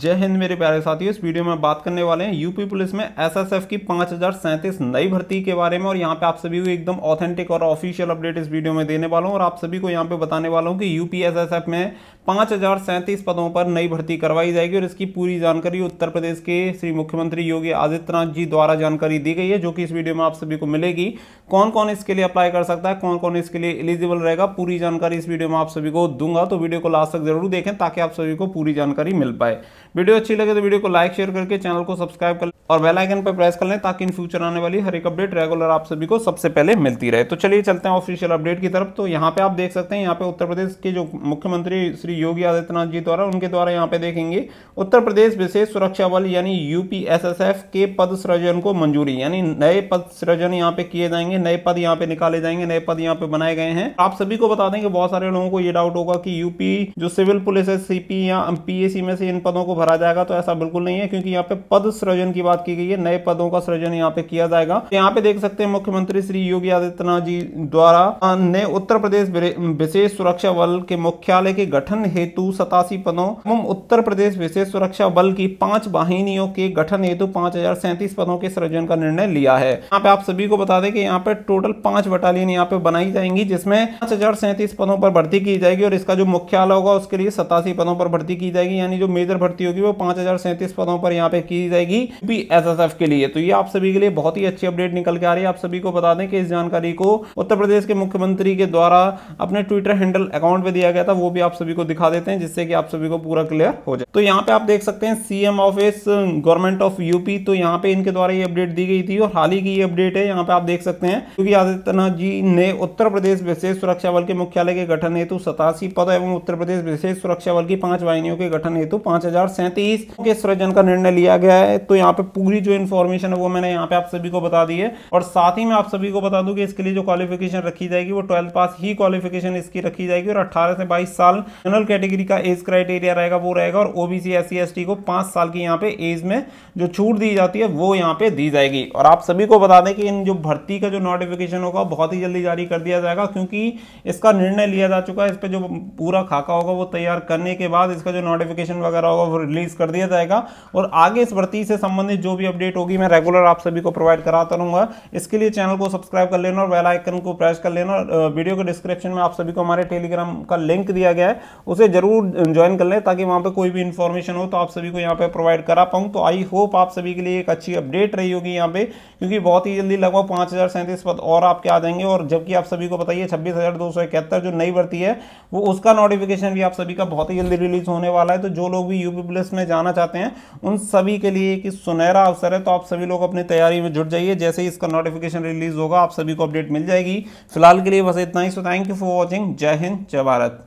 जय हिंद मेरे प्यारे साथियों इस वीडियो में बात करने वाले हैं यूपी पुलिस में एसएसएफ की पाँच नई भर्ती के बारे में और यहाँ पे आप सभी को एकदम ऑथेंटिक और ऑफिशियल अपडेट इस वीडियो में देने वाला हूँ और आप सभी को यहाँ पे बताने वाला हूँ कि यूपी एसएसएफ में पाँच हजार सैंतीस पदों पर नई भर्ती करवाई जाएगी और इसकी पूरी जानकारी उत्तर प्रदेश के श्री मुख्यमंत्री योगी आदित्यनाथ जी द्वारा जानकारी दी गई है जो कि इस वीडियो में आप सभी को मिलेगी कौन कौन इसके लिए अप्लाई कर सकता है कौन कौन इसके लिए एलिजिबल रहेगा पूरी जानकारी इस वीडियो में आप सभी को दूंगा तो वीडियो को लास्ट तक जरूर देखें ताकि आप सभी को पूरी जानकारी मिल पाए वीडियो अच्छी लगे तो वीडियो को लाइक शेयर करके चैनल को सब्सक्राइब कर और बेलाइकन पर प्रेस कर लें ताकि इन फ्यूचर आने वाली हर एक अपडेट रेगुलर आप सभी को सबसे पहले मिलती रहे तो चलिए चलते हैं ऑफिशियल अपडेट की तरफ तो यहाँ पे आप देख सकते हैं यहाँ पे उत्तर प्रदेश के जो मुख्यमंत्री श्री मुख्यमंत्री योगी आदित्यनाथ जी द्वारा उनके द्वारा यहाँ पे देखेंगे उत्तर प्रदेश विशेष सुरक्षा बल यानी यूपीएसएसएफ के पद सृजन को मंजूरी यानी नए पद सृजन यहाँ पे किए जाएंगे नए पद यहाँ पे निकाले जाएंगे नए पद यहाँ पे बनाए गए हैं आप सभी को बता दें कि बहुत सारे लोगों को ये डाउट होगा कि यूपी जो सिविल पुलिस है सीपी या पीएसी में से इन पदों को भरा जाएगा तो ऐसा बिल्कुल नहीं है क्योंकि यहाँ पे पद सृजन की बात की गई है नए पदों का सृजन यहाँ पे किया जाएगा यहाँ पे देख सकते हैं मुख्यमंत्री श्री योगी आदित्यनाथ जी द्वारा ने उत्तर प्रदेश विशेष सुरक्षा बल के मुख्यालय के गठन गठन हेतु सतासी पदों एवं उत्तर प्रदेश विशेष सुरक्षा बल की पांच वाहिनियों के गठन हेतु पांच हजार सैंतीस पदों के सृजन का निर्णय लिया है यहाँ पे आप सभी को बता दें कि यहाँ पे टोटल पांच बटालियन यहाँ पे बनाई जाएंगी जिसमें पांच हजार सैंतीस पदों पर भर्ती की जाएगी और इसका जो मुख्यालय होगा उसके लिए सतासी पदों पर भर्ती की जाएगी यानी जो मेजर भर्ती होगी वो पांच हजार सैंतीस पदों पर यहाँ पे की जाएगी बी एस के लिए तो ये आप सभी के लिए बहुत ही अच्छी अपडेट निकल के आ रही है आप सभी को बता दें कि इस जानकारी को उत्तर प्रदेश के मुख्यमंत्री के द्वारा अपने ट्विटर हैंडल अकाउंट पे दिया गया था वो भी आप सभी को दिखा देते हैं जिससे कि आप सभी को पूरा क्लियर हो जाए तो यहाँ पे आप देख सकते हैं CM office government of UP तो यहाँ पे इनके द्वारा ये अपडेट दी गई थी और हाल ही की ये अपडेट है यहाँ पे आप देख सकते हैं योगी आदित्यनाथ जी ने उत्तर प्रदेश विशेष सुरक्षा बल के मुख्यालय के गठन हेतु सतासी पद एवं उत्तर प्रदेश विशेष सुरक्षा बल की पांच वाहिनियों के गठन हेतु पांच के सृजन का निर्णय लिया गया है तो यहाँ पे पूरी जो इन्फॉर्मेशन है वो मैंने यहाँ पे आप सभी को बता दी है और साथ ही मैं आप सभी को बता दूं कि इसके लिए जो क्वालिफिकेशन रखी जाएगी वो ट्वेल्थ पास ही क्वालिफिकेशन इसकी रखी जाएगी और 18 से 22 साल जनरल जनरल कैटेगरी का एज क्राइटेरिया रहेगा वो रहेगा और ओबीसी एस सी को पाँच साल की यहाँ पे एज में जो छूट दी जाती है वो यहाँ पे दी जाएगी और आप सभी को बता दें कि इन जो भर्ती का जो नोटिफिकेशन होगा बहुत ही जल्दी जारी कर दिया जाएगा क्योंकि इसका निर्णय लिया जा चुका है इस पर जो पूरा खाका होगा वो तैयार करने के बाद इसका जो नोटिफिकेशन वगैरह होगा वो रिलीज कर दिया जाएगा और आगे इस भर्ती से संबंधित जो भी अपडेट होगी मैं रेगुलर आप सभी को प्रोवाइड कराता रहूँगा इसके लिए चैनल को सब्सक्राइब कर लेना और बेल को प्रेस कर लेना वीडियो के डिस्क्रिप्शन में आप सभी को हमारे टेलीग्राम का लिंक दिया गया है उसे जरूर ज्वाइन कर लें ताकि वहाँ पे कोई भी इन्फॉर्मेशन हो तो आप सभी को यहाँ पे प्रोवाइड करा पाऊँ तो आई होप आप सभी के लिए एक अच्छी अपडेट रही होगी यहाँ पे क्योंकि बहुत ही जल्दी लगभग पाँच हज़ार सैंतीस पद और आपके आ जाएंगे और जबकि आप सभी को बताइए छब्बीस हज़ार दो सौ इकहत्तर जो नई भर्ती है वो उसका नोटिफिकेशन भी आप सभी का बहुत ही जल्दी रिलीज होने वाला है तो जो लोग भी यूपी प्लस में जाना चाहते हैं उन सभी के लिए एक सुनहरा अवसर है तो आप सभी लोग अपनी तैयारी में जुट जाइए जैसे ही इसका नोटिफिकेशन रिलीज होगा आप सभी को अपडेट मिल जाएगी फिलहाल के लिए बस इतना ही so thank you for watching जय हिंद जय भारत